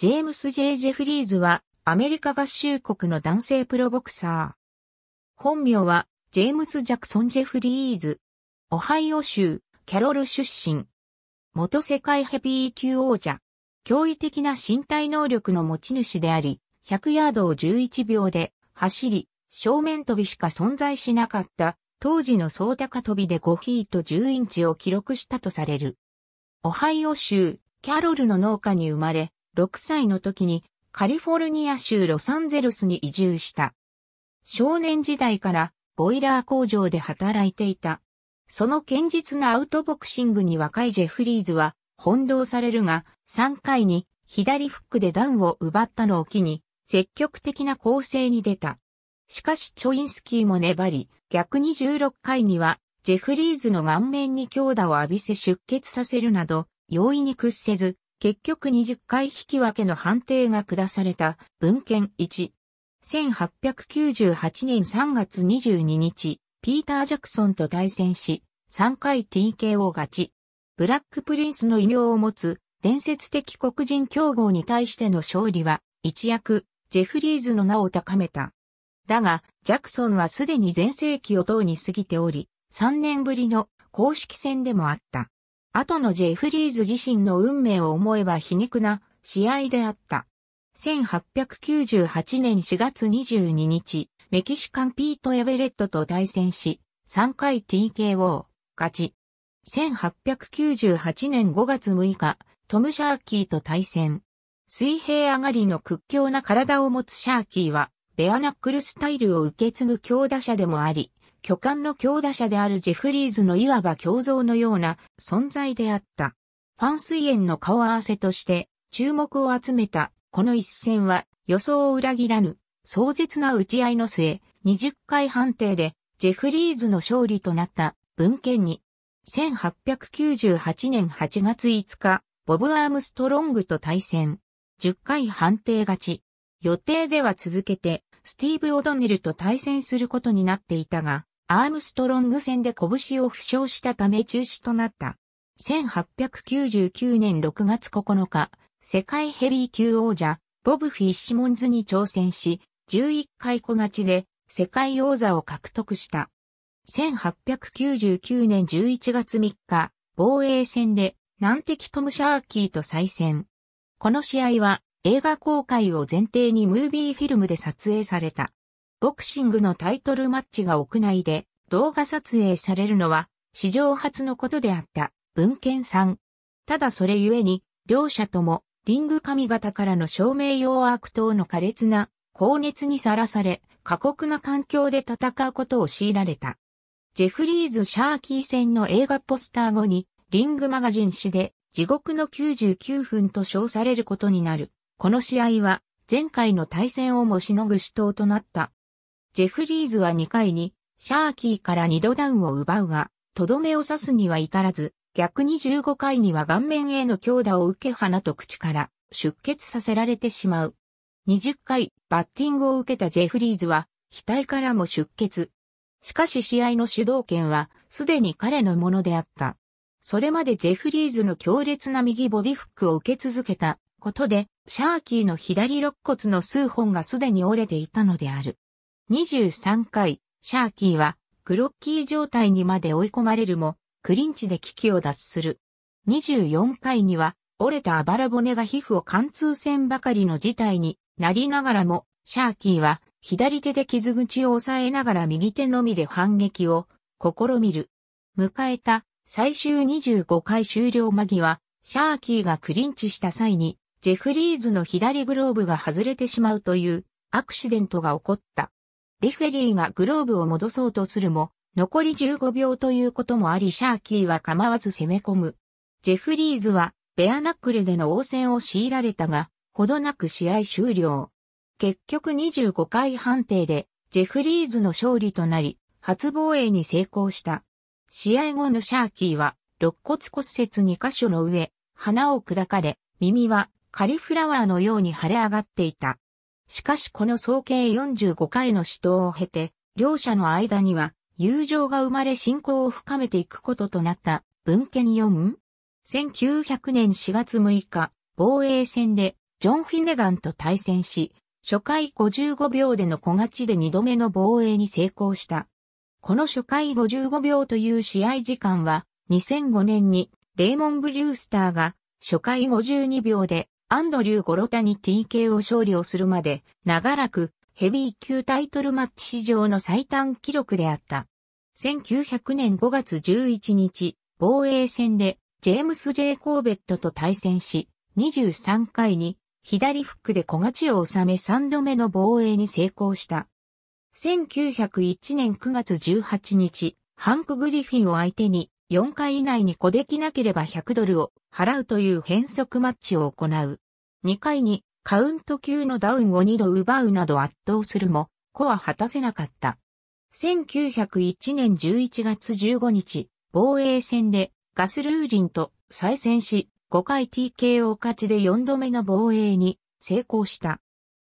ジェームス・ジェイ・ジェフリーズは、アメリカ合衆国の男性プロボクサー。本名は、ジェームス・ジャクソン・ジェフリーズ。オハイオ州、キャロル出身。元世界ヘビー級王者。驚異的な身体能力の持ち主であり、100ヤードを11秒で、走り、正面飛びしか存在しなかった、当時の総高飛びで5フィート10インチを記録したとされる。オハイオ州、キャロルの農家に生まれ、6歳の時にカリフォルニア州ロサンゼルスに移住した。少年時代からボイラー工場で働いていた。その堅実なアウトボクシングに若いジェフリーズは翻弄されるが、3回に左フックでダウンを奪ったのを機に、積極的な構成に出た。しかしチョインスキーも粘り、逆に16回には、ジェフリーズの顔面に強打を浴びせ出血させるなど、容易に屈せず、結局20回引き分けの判定が下された文献1。1898年3月22日、ピーター・ジャクソンと対戦し、3回 TKO 勝ち。ブラックプリンスの異名を持つ伝説的黒人競合に対しての勝利は、一躍、ジェフリーズの名を高めた。だが、ジャクソンはすでに全盛期を等に過ぎており、3年ぶりの公式戦でもあった。後のジェフリーズ自身の運命を思えば皮肉な試合であった。1898年4月22日、メキシカンピート・エベレットと対戦し、3回 TKO、勝ち。1898年5月6日、トム・シャーキーと対戦。水平上がりの屈強な体を持つシャーキーは、ベアナックルスタイルを受け継ぐ強打者でもあり、巨漢の強打者であるジェフリーズのいわば胸像のような存在であった。ファン・スイエンの顔合わせとして注目を集めたこの一戦は予想を裏切らぬ壮絶な打ち合いの末20回判定でジェフリーズの勝利となった文献に1898年8月5日ボブ・アームストロングと対戦10回判定勝ち予定では続けてスティーブ・オドネルと対戦することになっていたが、アームストロング戦で拳を負傷したため中止となった。1899年6月9日、世界ヘビー級王者、ボブ・フィッシモンズに挑戦し、11回小勝ちで世界王座を獲得した。1899年11月3日、防衛戦で難敵トム・シャーキーと再戦。この試合は映画公開を前提にムービーフィルムで撮影された。ボクシングのタイトルマッチが屋内で動画撮影されるのは史上初のことであった文献さん。ただそれゆえに、両者ともリング髪型からの照明用アーク等の苛烈な高熱にさらされ、過酷な環境で戦うことを強いられた。ジェフリーズ・シャーキー戦の映画ポスター後に、リングマガジン誌で、地獄の99分と称されることになる。この試合は、前回の対戦をもしのぐ死闘となったジェフリーズは2回に、シャーキーから2度ダウンを奪うが、とどめを刺すには至らず、逆に15回には顔面への強打を受け鼻と口から出血させられてしまう。20回、バッティングを受けたジェフリーズは、額からも出血。しかし試合の主導権は、すでに彼のものであった。それまでジェフリーズの強烈な右ボディフックを受け続けたことで、シャーキーの左肋骨の数本がすでに折れていたのである。23回、シャーキーは、クロッキー状態にまで追い込まれるも、クリンチで危機を脱する。24回には、折れたあばら骨が皮膚を貫通線ばかりの事態になりながらも、シャーキーは左手で傷口を押さえながら右手のみで反撃を試みる。迎えた最終25回終了間際、シャーキーがクリンチした際に、ジェフリーズの左グローブが外れてしまうというアクシデントが起こった。レフェリーがグローブを戻そうとするも、残り15秒ということもありシャーキーは構わず攻め込む。ジェフリーズは、ベアナックルでの応戦を強いられたが、ほどなく試合終了。結局25回判定で、ジェフリーズの勝利となり、初防衛に成功した。試合後のシャーキーは、肋骨骨折2箇所の上、鼻を砕かれ、耳はカリフラワーのように腫れ上がっていた。しかしこの総計45回の死闘を経て、両者の間には友情が生まれ信仰を深めていくこととなった文献4 1900年4月6日、防衛戦でジョン・フィネガンと対戦し、初回55秒での小勝ちで2度目の防衛に成功した。この初回55秒という試合時間は2005年にレーモン・ブリュースターが初回52秒でアンドリュー・ゴロタに TK を勝利をするまで、長らくヘビー級タイトルマッチ史上の最短記録であった。1900年5月11日、防衛戦でジェームス・ジェイ・コーベットと対戦し、23回に左フックで小勝ちを収め3度目の防衛に成功した。1901年9月18日、ハンク・グリフィンを相手に4回以内に子できなければ100ドルを払うという変則マッチを行う。2回にカウント級のダウンを2度奪うなど圧倒するも、子は果たせなかった。1901年11月15日、防衛戦でガスルーリンと再戦し、5回 TKO 勝ちで4度目の防衛に成功した。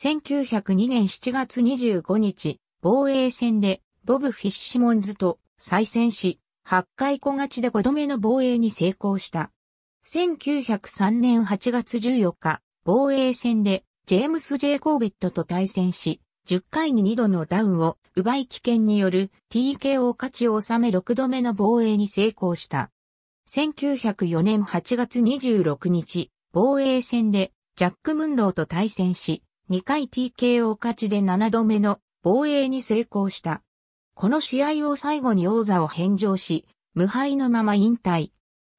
1902年7月25日、防衛戦でボブ・フィッシモンズと再戦し、8回小勝ちで5度目の防衛に成功した。1903年8月14日、防衛戦でジェームス・ジェイ・コーベットと対戦し、10回に2度のダウンを奪い危険による TKO 勝ちを収め6度目の防衛に成功した。1904年8月26日、防衛戦でジャック・ムンローと対戦し、2回 TKO 勝ちで7度目の防衛に成功した。この試合を最後に王座を返上し、無敗のまま引退。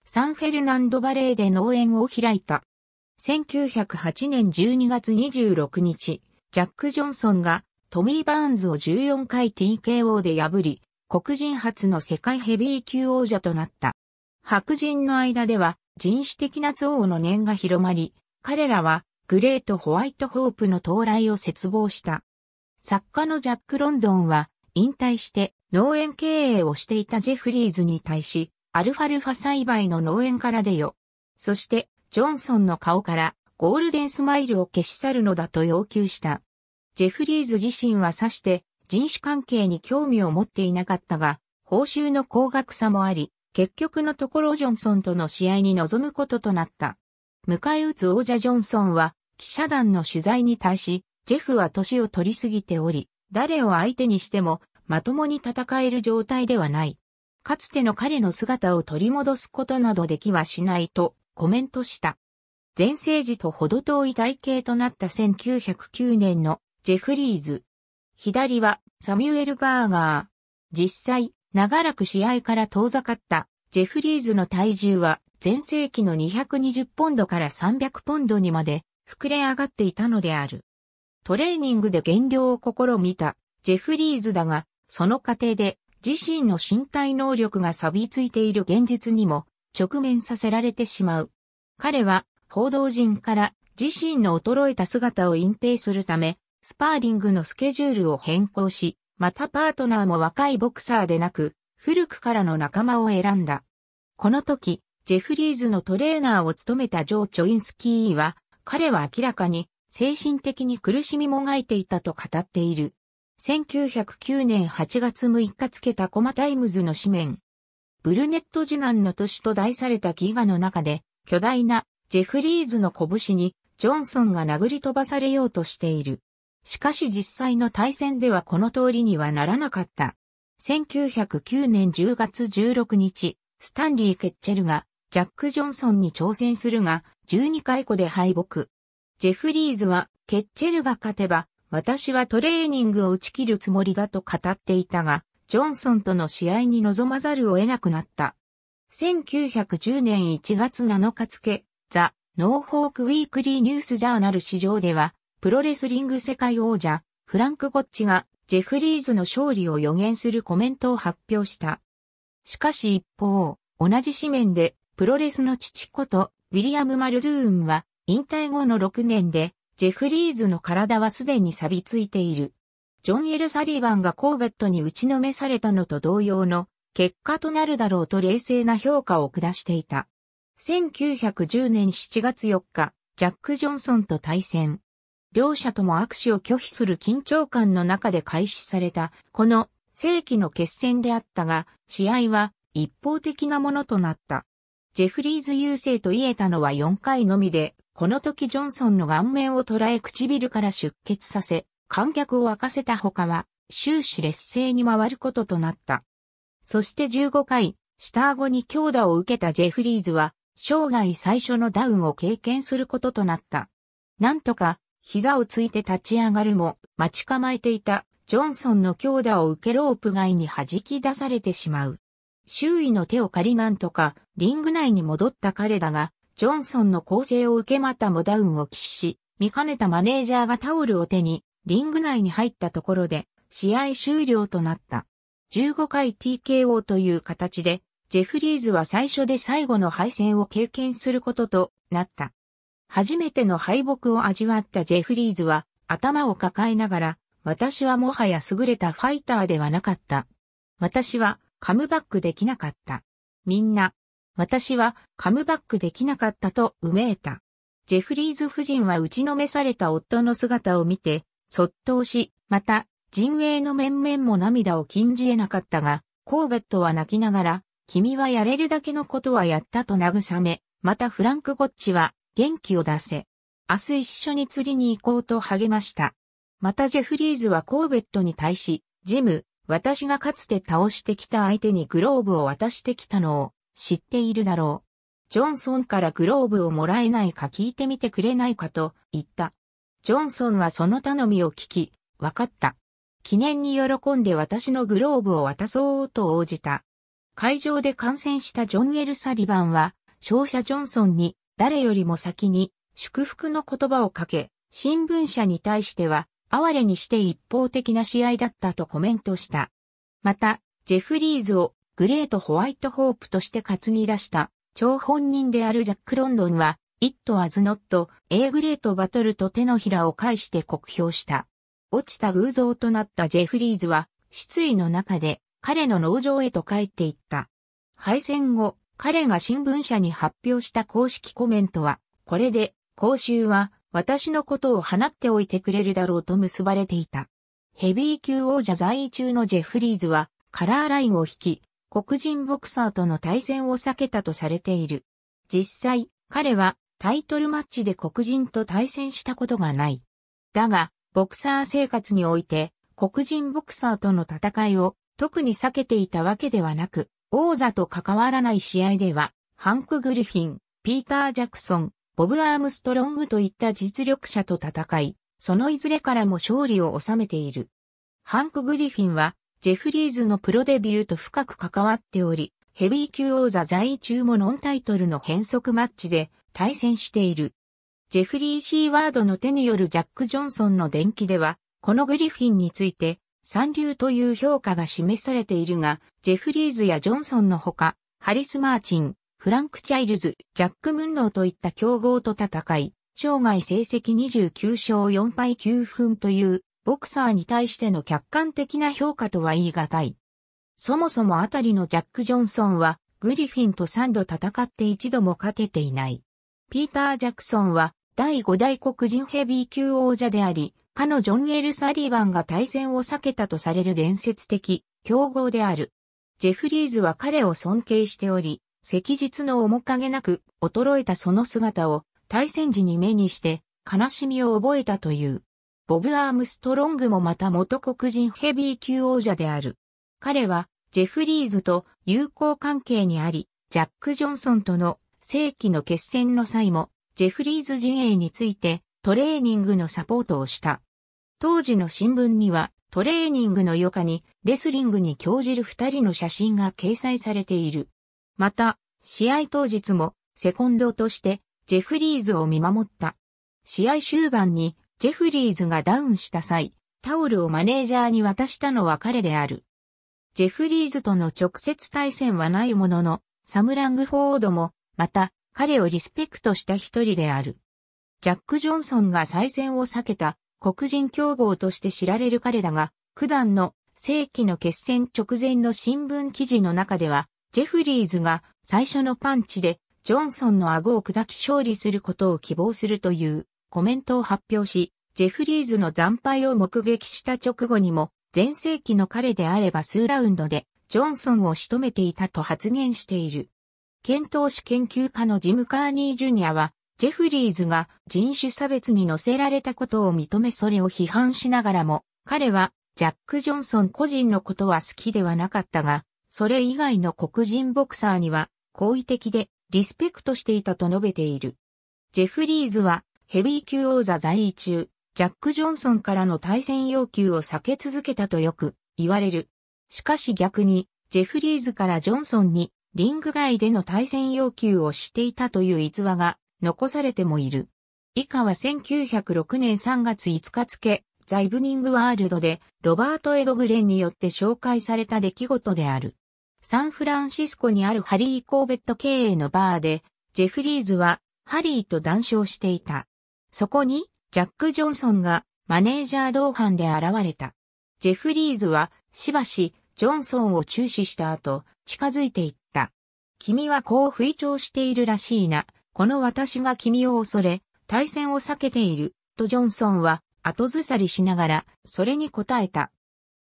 サンフェルナンドバレーで農園を開いた。1908年12月26日、ジャック・ジョンソンがトミー・バーンズを14回 TKO で破り、黒人初の世界ヘビー級王者となった。白人の間では人種的な憎悪の念が広まり、彼らはグレート・ホワイト・ホープの到来を絶望した。作家のジャック・ロンドンは引退して農園経営をしていたジェフリーズに対し、アルファルファ栽培の農園から出よ。そして、ジョンソンの顔からゴールデンスマイルを消し去るのだと要求した。ジェフリーズ自身はさして人種関係に興味を持っていなかったが、報酬の高額さもあり、結局のところジョンソンとの試合に臨むこととなった。迎え撃つ王者ジョンソンは、記者団の取材に対し、ジェフは年を取りすぎており、誰を相手にしても、まともに戦える状態ではない。かつての彼の姿を取り戻すことなどできはしないとコメントした。前世時とほど遠い体型となった1909年のジェフリーズ。左はサミュエル・バーガー。実際、長らく試合から遠ざかったジェフリーズの体重は前世紀の220ポンドから300ポンドにまで膨れ上がっていたのである。トレーニングで減量を試みたジェフリーズだが、その過程で自身の身体能力が錆びついている現実にも直面させられてしまう。彼は報道陣から自身の衰えた姿を隠蔽するため、スパーリングのスケジュールを変更し、またパートナーも若いボクサーでなく、古くからの仲間を選んだ。この時、ジェフリーズのトレーナーを務めたジョー・チョインスキーは、彼は明らかに精神的に苦しみもがいていたと語っている。1909年8月6日付けたコマタイムズの紙面。ブルネット受難の年と題されたギガの中で、巨大なジェフリーズの拳にジョンソンが殴り飛ばされようとしている。しかし実際の対戦ではこの通りにはならなかった。1909年10月16日、スタンリー・ケッチェルがジャック・ジョンソンに挑戦するが、12回個で敗北。ジェフリーズは、ケッチェルが勝てば、私はトレーニングを打ち切るつもりだと語っていたが、ジョンソンとの試合に臨まざるを得なくなった。1910年1月7日付、ザ・ノーフォーク・ウィークリー・ニュース・ジャーナル市場では、プロレスリング世界王者、フランク・ゴッチが、ジェフリーズの勝利を予言するコメントを発表した。しかし一方、同じ紙面で、プロレスの父こと、ウィリアム・マルドゥーンは、引退後の6年で、ジェフリーズの体はすでに錆びついている。ジョン・エル・サリバンがコーベットに打ちのめされたのと同様の結果となるだろうと冷静な評価を下していた。1910年7月4日、ジャック・ジョンソンと対戦。両者とも握手を拒否する緊張感の中で開始された、この世紀の決戦であったが、試合は一方的なものとなった。ジェフリーズ優勢と言えたのは4回のみで、この時ジョンソンの顔面を捉え唇から出血させ、観客を沸かせた他は、終始劣勢に回ることとなった。そして15回、下顎に強打を受けたジェフリーズは、生涯最初のダウンを経験することとなった。なんとか、膝をついて立ち上がるも、待ち構えていたジョンソンの強打を受けロープ外に弾き出されてしまう。周囲の手を借りなんとか、リング内に戻った彼だが、ジョンソンの構成を受けまたもダウンを喫し、見かねたマネージャーがタオルを手に、リング内に入ったところで、試合終了となった。15回 TKO という形で、ジェフリーズは最初で最後の敗戦を経験することとなった。初めての敗北を味わったジェフリーズは、頭を抱えながら、私はもはや優れたファイターではなかった。私はカムバックできなかった。みんな私はカムバックできなかったと埋めいた。ジェフリーズ夫人は打ちのめされた夫の姿を見て、そっとし、また、陣営の面々も涙を禁じ得なかったが、コーベットは泣きながら、君はやれるだけのことはやったと慰め、またフランク・ゴッチは、元気を出せ。明日一緒に釣りに行こうと励ました。またジェフリーズはコーベットに対し、ジム、私がかつて倒してきた相手にグローブを渡してきたのを、知っているだろう。ジョンソンからグローブをもらえないか聞いてみてくれないかと言った。ジョンソンはその頼みを聞き、わかった。記念に喜んで私のグローブを渡そうと応じた。会場で観戦したジョン・エル・サリバンは、勝者ジョンソンに誰よりも先に祝福の言葉をかけ、新聞社に対しては、哀れにして一方的な試合だったとコメントした。また、ジェフリーズをグレート・ホワイト・ホープとして担ぎ出した、張本人であるジャック・ロンドンは、It was not A グレートバトルと手のひらを返して酷評した。落ちた偶像となったジェフリーズは、失意の中で彼の農場へと帰っていった。敗戦後、彼が新聞社に発表した公式コメントは、これで、公衆は私のことを放っておいてくれるだろうと結ばれていた。ヘビー級王者在位中のジェフリーズは、カラーラインを引き、黒人ボクサーとの対戦を避けたとされている。実際、彼はタイトルマッチで黒人と対戦したことがない。だが、ボクサー生活において、黒人ボクサーとの戦いを特に避けていたわけではなく、王座と関わらない試合では、ハンク・グリフィン、ピーター・ジャクソン、ボブ・アームストロングといった実力者と戦い、そのいずれからも勝利を収めている。ハンク・グリフィンはジェフリーズのプロデビューと深く関わっており、ヘビー級王座在位中もノンタイトルの変則マッチで対戦している。ジェフリー・シーワードの手によるジャック・ジョンソンの伝記では、このグリフィンについて、三流という評価が示されているが、ジェフリーズやジョンソンのほか、ハリス・マーチン、フランク・チャイルズ、ジャック・ムンローといった強豪と戦い、生涯成績29勝4敗9分というボクサーに対しての客観的な評価とは言い難い。そもそもあたりのジャック・ジョンソンは、グリフィンと3度戦って一度も勝てていない。ピーター・ジャクソンは、第5代黒人ヘビー級王者であり、かのジョン・エル・サリバンが対戦を避けたとされる伝説的、強豪である。ジェフリーズは彼を尊敬しており、赤日の面影なく衰えたその姿を対戦時に目にして悲しみを覚えたという。ボブ・アームストロングもまた元黒人ヘビー級王者である。彼は、ジェフリーズと友好関係にあり、ジャック・ジョンソンとの正規の決戦の際も、ジェフリーズ陣営についてトレーニングのサポートをした。当時の新聞には、トレーニングの余暇にレスリングに興じる二人の写真が掲載されている。また、試合当日もセコンドとしてジェフリーズを見守った。試合終盤にジェフリーズがダウンした際、タオルをマネージャーに渡したのは彼である。ジェフリーズとの直接対戦はないものの、サム・ラングフォードも、また、彼をリスペクトした一人である。ジャック・ジョンソンが再戦を避けた黒人競合として知られる彼だが、九段の世紀の決戦直前の新聞記事の中では、ジェフリーズが最初のパンチでジョンソンの顎を砕き勝利することを希望するというコメントを発表し、ジェフリーズの惨敗を目撃した直後にも、前世紀の彼であれば数ラウンドで、ジョンソンを仕留めていたと発言している。検討士研究家のジム・カーニー・ジュニアは、ジェフリーズが人種差別に乗せられたことを認めそれを批判しながらも、彼はジャック・ジョンソン個人のことは好きではなかったが、それ以外の黒人ボクサーには好意的でリスペクトしていたと述べている。ジェフリーズはヘビー級王座在位中、ジャック・ジョンソンからの対戦要求を避け続けたとよく言われる。しかし逆に、ジェフリーズからジョンソンにリング外での対戦要求をしていたという逸話が残されてもいる。以下は1906年3月5日付、ザイブニングワールドでロバート・エド・グレンによって紹介された出来事である。サンフランシスコにあるハリー・コーベット経営のバーで、ジェフリーズはハリーと談笑していた。そこに、ジャック・ジョンソンがマネージャー同伴で現れた。ジェフリーズは、しばし、ジョンソンを注視した後、近づいていった。君はこう吹聴しているらしいな。この私が君を恐れ、対戦を避けている、とジョンソンは後ずさりしながら、それに答えた。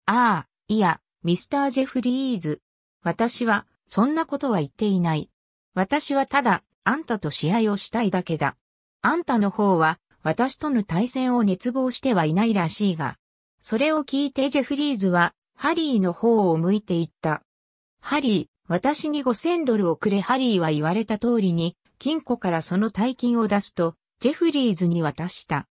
ああ、いや、ミスター・ジェフリーズ。私は、そんなことは言っていない。私はただ、あんたと試合をしたいだけだ。あんたの方は、私との対戦を熱望してはいないらしいが。それを聞いてジェフリーズは、ハリーの方を向いていった。ハリー、私に5000ドルをくれハリーは言われた通りに、金庫からその大金を出すと、ジェフリーズに渡した。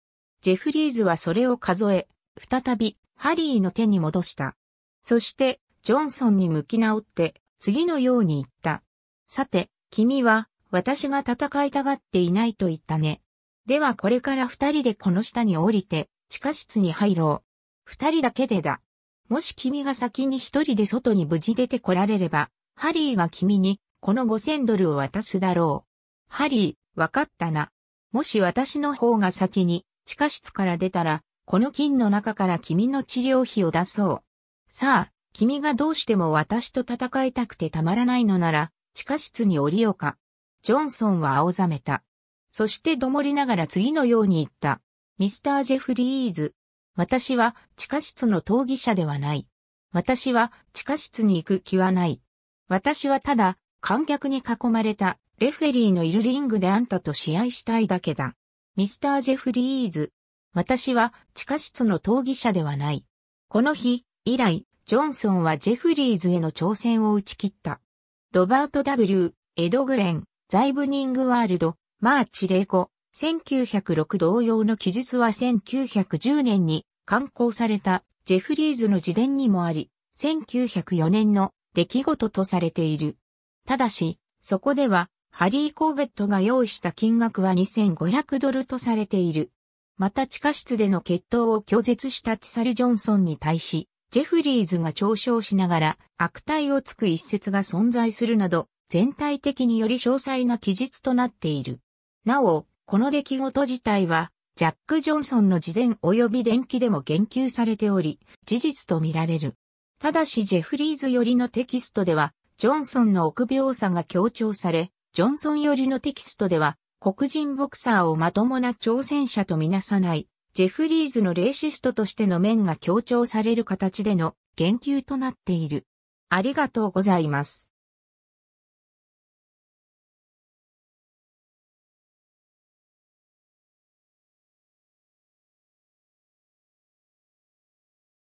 ジェフリーズはそれを数え、再び、ハリーの手に戻した。そして、ジョンソンに向き直って、次のように言った。さて、君は、私が戦いたがっていないと言ったね。ではこれから二人でこの下に降りて、地下室に入ろう。二人だけでだ。もし君が先に一人で外に無事出てこられれば、ハリーが君に、この五千ドルを渡すだろう。ハリー、わかったな。もし私の方が先に、地下室から出たら、この金の中から君の治療費を出そう。さあ、君がどうしても私と戦いたくてたまらないのなら、地下室に降りようか。ジョンソンは青ざめた。そしてどもりながら次のように言った。ミスター・ジェフリーズ。私は地下室の闘技者ではない。私は地下室に行く気はない。私はただ観客に囲まれたレフェリーのいるリングであんたと試合したいだけだ。ミスター・ジェフリーズ。私は地下室の闘技者ではない。この日以来、ジョンソンはジェフリーズへの挑戦を打ち切った。ロバート・ W、エド・グレン、ザイブニングワールド、マーチ05、1906同様の記述は1910年に刊行されたジェフリーズの自伝にもあり、1904年の出来事とされている。ただし、そこでは、ハリー・コーベットが用意した金額は2500ドルとされている。また地下室での決闘を拒絶したティサル・ジョンソンに対し、ジェフリーズが嘲笑しながら悪態をつく一節が存在するなど、全体的により詳細な記述となっている。なお、この出来事自体は、ジャック・ジョンソンの自伝及び伝記でも言及されており、事実と見られる。ただしジェフリーズ寄りのテキストでは、ジョンソンの臆病さが強調され、ジョンソン寄りのテキストでは、黒人ボクサーをまともな挑戦者とみなさない、ジェフリーズのレーシストとしての面が強調される形での言及となっている。ありがとうございます。